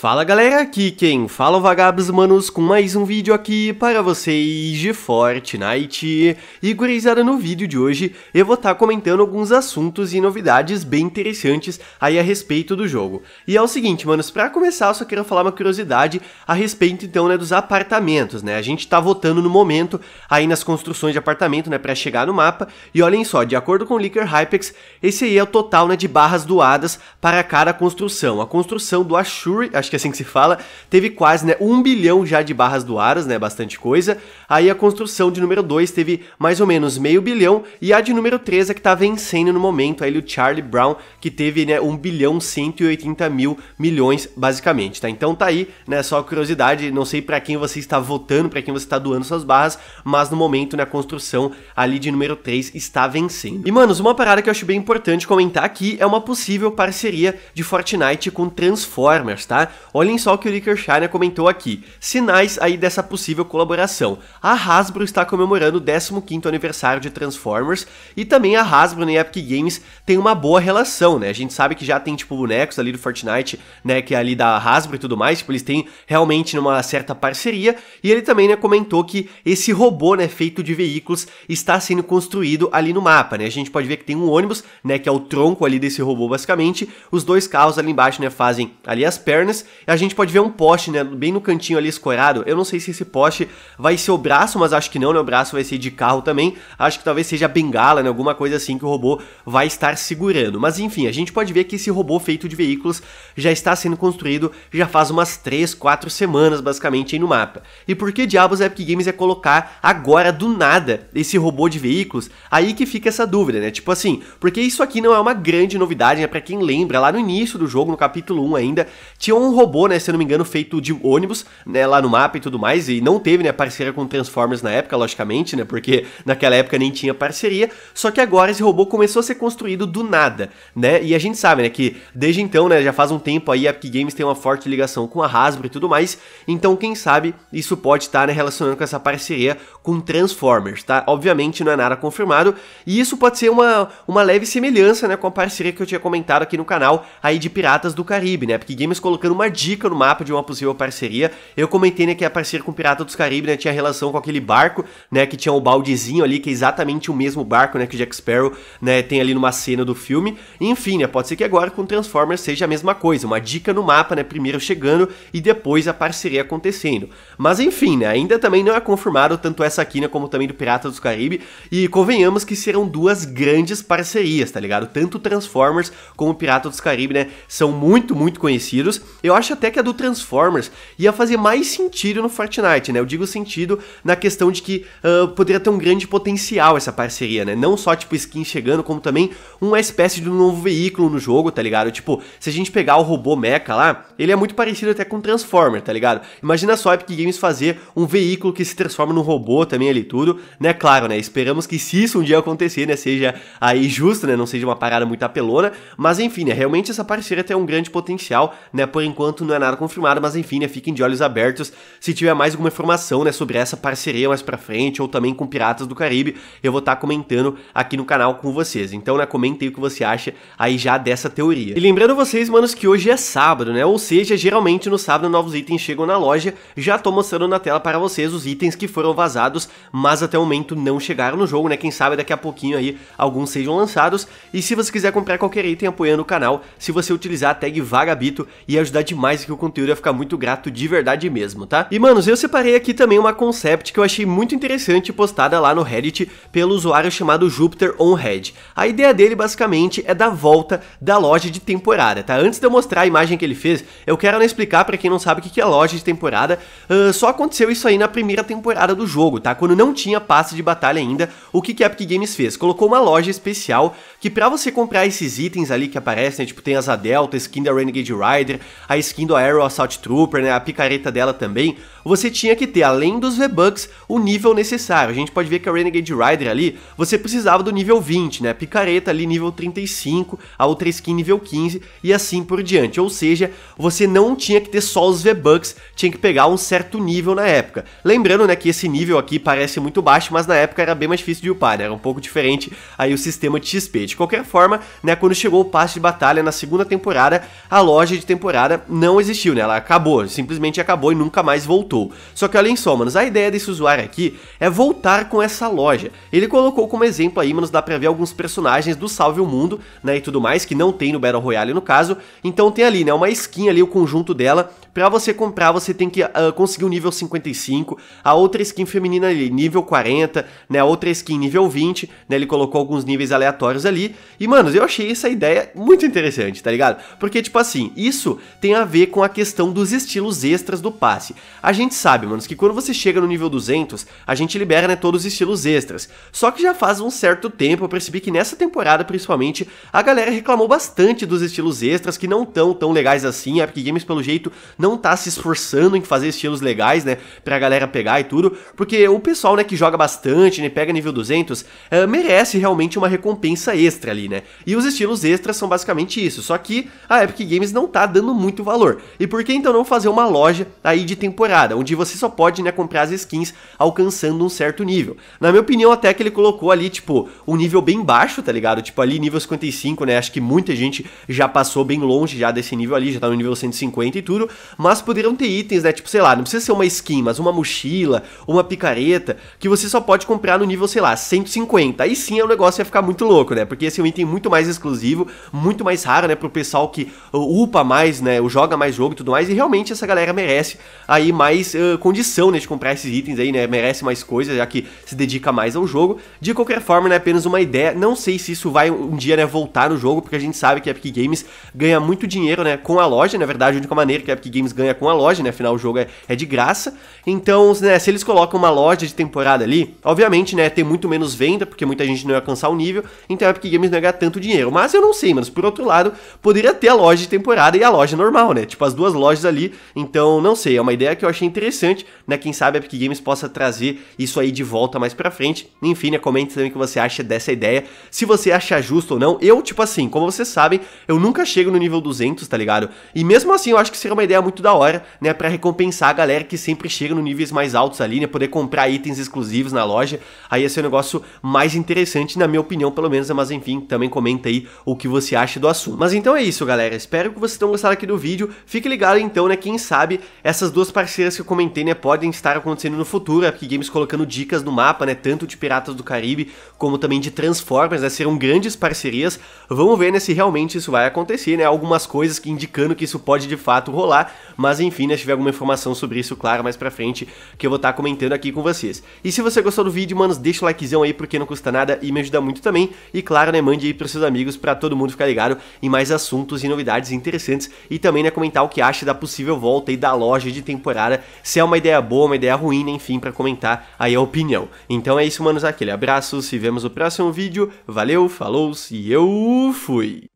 Fala galera, aqui quem fala é o Vagabos Manos com mais um vídeo aqui para vocês de Fortnite. E gurizada, no vídeo de hoje eu vou estar tá comentando alguns assuntos e novidades bem interessantes aí a respeito do jogo. E é o seguinte, manos, para começar eu só quero falar uma curiosidade a respeito então né, dos apartamentos, né? A gente está votando no momento aí nas construções de apartamento, né, para chegar no mapa. E olhem só, de acordo com o Licker Hypex, esse aí é o total né, de barras doadas para cada construção. A construção do Ashuri, acho que é assim que se fala, teve quase né, um bilhão já de barras do Aras, né, bastante coisa. Aí a construção de número 2 teve mais ou menos meio bilhão, e a de número 3 é que tá vencendo no momento, aí o Charlie Brown, que teve né, 1 bilhão 180 mil milhões, basicamente, tá? Então tá aí, né, só curiosidade, não sei para quem você está votando, para quem você está doando suas barras, mas no momento, né, a construção ali de número 3 está vencendo. E, manos, uma parada que eu acho bem importante comentar aqui é uma possível parceria de Fortnite com Transformers, tá? Olhem só o que o Lickershire comentou aqui. Sinais aí dessa possível colaboração. A Hasbro está comemorando o 15º aniversário de Transformers e também a Hasbro né, e a Epic Games tem uma boa relação, né? A gente sabe que já tem tipo bonecos ali do Fortnite, né, que é ali da Hasbro e tudo mais, tipo, eles têm realmente uma certa parceria. E ele também, né, comentou que esse robô, né, feito de veículos está sendo construído ali no mapa, né? A gente pode ver que tem um ônibus, né, que é o tronco ali desse robô basicamente. Os dois carros ali embaixo, né, fazem ali as pernas a gente pode ver um poste, né, bem no cantinho ali escorado. Eu não sei se esse poste vai ser o braço, mas acho que não, né? O braço vai ser de carro também. Acho que talvez seja a bengala, né, alguma coisa assim que o robô vai estar segurando. Mas enfim, a gente pode ver que esse robô feito de veículos já está sendo construído já faz umas 3, 4 semanas basicamente aí no mapa. E por que diabos a Epic Games é colocar agora do nada esse robô de veículos? Aí que fica essa dúvida, né? Tipo assim, porque isso aqui não é uma grande novidade, né? Para quem lembra, lá no início do jogo, no capítulo 1 ainda, tinha um robô, né, se eu não me engano, feito de ônibus, né, lá no mapa e tudo mais, e não teve, né, parceria com Transformers na época, logicamente, né, porque naquela época nem tinha parceria, só que agora esse robô começou a ser construído do nada, né, e a gente sabe, né, que desde então, né, já faz um tempo aí a Epic Games tem uma forte ligação com a Hasbro e tudo mais, então quem sabe isso pode estar, tá, né, relacionando com essa parceria com Transformers, tá, obviamente não é nada confirmado, e isso pode ser uma, uma leve semelhança, né, com a parceria que eu tinha comentado aqui no canal, aí de Piratas do Caribe, né, Epic Games colocando uma dica no mapa de uma possível parceria. Eu comentei né, que a parceria com o Pirata dos Caribe né, tinha relação com aquele barco, né, que tinha o um baldezinho ali, que é exatamente o mesmo barco né, que o Jack Sparrow né, tem ali numa cena do filme. Enfim, né, pode ser que agora com Transformers seja a mesma coisa, uma dica no mapa, né, primeiro chegando e depois a parceria acontecendo. Mas enfim, né, ainda também não é confirmado tanto essa aqui né, como também do Pirata dos Caribe, e convenhamos que serão duas grandes parcerias, tá ligado? Tanto Transformers como o Pirata dos Caribe, né, são muito, muito conhecidos. Eu eu acho até que a do Transformers ia fazer mais sentido no Fortnite, né? Eu digo sentido na questão de que uh, poderia ter um grande potencial essa parceria, né? Não só, tipo, skin chegando, como também uma espécie de um novo veículo no jogo, tá ligado? Tipo, se a gente pegar o robô Mecha lá, ele é muito parecido até com o Transformer, tá ligado? Imagina só a Epic Games fazer um veículo que se transforma num robô também ali tudo, né? Claro, né? Esperamos que se isso um dia acontecer, né? Seja aí justo, né? Não seja uma parada muito apelona, mas enfim, né? Realmente essa parceria tem um grande potencial, né? Por enquanto enquanto não é nada confirmado, mas enfim, né, fiquem de olhos abertos se tiver mais alguma informação, né, sobre essa parceria mais pra frente, ou também com Piratas do Caribe, eu vou estar tá comentando aqui no canal com vocês. Então, né, comentem o que você acha aí já dessa teoria. E lembrando vocês, manos, que hoje é sábado, né, ou seja, geralmente no sábado novos itens chegam na loja, já tô mostrando na tela para vocês os itens que foram vazados, mas até o momento não chegaram no jogo, né, quem sabe daqui a pouquinho aí alguns sejam lançados, e se você quiser comprar qualquer item apoiando o canal, se você utilizar a tag Vagabito e ajudar demais e que o conteúdo ia ficar muito grato de verdade mesmo, tá? E, manos, eu separei aqui também uma concept que eu achei muito interessante postada lá no Reddit pelo usuário chamado Jupiter on Head. A ideia dele, basicamente, é da volta da loja de temporada, tá? Antes de eu mostrar a imagem que ele fez, eu quero né, explicar para quem não sabe o que é loja de temporada. Uh, só aconteceu isso aí na primeira temporada do jogo, tá? Quando não tinha passe de batalha ainda, o que, que a Epic Games fez? Colocou uma loja especial que para você comprar esses itens ali que aparecem, né, tipo tem as delta, skin da Renegade Rider, aí skin do Arrow Assault Trooper, né, a picareta dela também, você tinha que ter, além dos V-Bucks, o nível necessário. A gente pode ver que a Renegade Rider ali, você precisava do nível 20, né, picareta ali nível 35, a outra skin nível 15 e assim por diante. Ou seja, você não tinha que ter só os V-Bucks, tinha que pegar um certo nível na época. Lembrando, né, que esse nível aqui parece muito baixo, mas na época era bem mais difícil de upar, né, era um pouco diferente aí o sistema de XP. De qualquer forma, né, quando chegou o passe de batalha na segunda temporada, a loja de temporada não existiu, né? Ela acabou, simplesmente acabou e nunca mais voltou. Só que olhem só, manos, a ideia desse usuário aqui é voltar com essa loja. Ele colocou como exemplo aí, manos, dá pra ver alguns personagens do Salve o Mundo, né, e tudo mais, que não tem no Battle Royale no caso. Então tem ali, né, uma skin ali, o conjunto dela, para você comprar, você tem que uh, conseguir o um nível 55, a outra skin feminina ali, nível 40, né? A outra skin nível 20, né? Ele colocou alguns níveis aleatórios ali. E, mano, eu achei essa ideia muito interessante, tá ligado? Porque, tipo assim, isso tem a ver com a questão dos estilos extras do passe. A gente sabe, mano que quando você chega no nível 200, a gente libera, né, todos os estilos extras. Só que já faz um certo tempo, eu percebi que nessa temporada, principalmente, a galera reclamou bastante dos estilos extras, que não tão tão legais assim, a Epic Games, pelo jeito, não tá se esforçando em fazer estilos legais, né, pra galera pegar e tudo, porque o pessoal, né, que joga bastante, né, pega nível 200, é, merece realmente uma recompensa extra ali, né, e os estilos extras são basicamente isso, só que a Epic Games não tá dando muito valor, e por que então não fazer uma loja aí de temporada, onde você só pode, né, comprar as skins alcançando um certo nível, na minha opinião até que ele colocou ali, tipo, um nível bem baixo, tá ligado, tipo ali nível 55, né, acho que muita gente já passou bem longe já desse nível ali, já tá no nível 150 e tudo, mas poderiam ter itens, né? Tipo, sei lá, não precisa ser uma skin, mas uma mochila, uma picareta, que você só pode comprar no nível, sei lá, 150. Aí sim o negócio ia ficar muito louco, né? Porque esse assim, é um item muito mais exclusivo, muito mais raro, né? Pro pessoal que upa mais, né? Ou joga mais jogo e tudo mais. E realmente essa galera merece aí mais uh, condição, né? De comprar esses itens aí, né? Merece mais coisas, já que se dedica mais ao jogo. De qualquer forma, né? Apenas uma ideia. Não sei se isso vai um dia, né? Voltar no jogo, porque a gente sabe que a Epic Games ganha muito dinheiro, né? Com a loja, na verdade, a única maneira que a Epic Games Games ganha com a loja, né? Afinal, o jogo é, é de graça. Então, né, se eles colocam uma loja de temporada ali, obviamente, né, tem muito menos venda, porque muita gente não ia alcançar o nível, então a Epic Games não ia ganhar tanto dinheiro. Mas eu não sei, mas por outro lado, poderia ter a loja de temporada e a loja normal, né? Tipo, as duas lojas ali. Então, não sei, é uma ideia que eu achei interessante, né? Quem sabe a Epic Games possa trazer isso aí de volta mais pra frente. Enfim, né, comente também o que você acha dessa ideia, se você acha justo ou não. Eu, tipo assim, como vocês sabem, eu nunca chego no nível 200, tá ligado? E mesmo assim, eu acho que seria uma ideia muito muito da hora, né, para recompensar a galera que sempre chega no níveis mais altos ali, né, poder comprar itens exclusivos na loja. Aí esse é o um negócio mais interessante, na minha opinião, pelo menos, né, mas enfim, também comenta aí o que você acha do assunto. Mas então é isso, galera. Espero que vocês tenham gostado aqui do vídeo. Fique ligado então, né, quem sabe essas duas parceiras que eu comentei, né, podem estar acontecendo no futuro, a Games colocando dicas no mapa, né, tanto de Piratas do Caribe como também de Transformers, né, serão grandes parcerias. Vamos ver, né, se realmente isso vai acontecer, né, algumas coisas que indicando que isso pode de fato rolar. Mas enfim, né, se tiver alguma informação sobre isso, claro, mais pra frente, que eu vou estar tá comentando aqui com vocês. E se você gostou do vídeo, manos, deixa o likezão aí, porque não custa nada e me ajuda muito também. E claro, né, mande aí pros seus amigos para todo mundo ficar ligado em mais assuntos e novidades interessantes. E também, né, comentar o que acha da possível volta aí da loja de temporada, se é uma ideia boa, uma ideia ruim, né, enfim, para comentar aí a opinião. Então é isso, manos, aquele abraço, se vemos no próximo vídeo, valeu, falou e eu fui!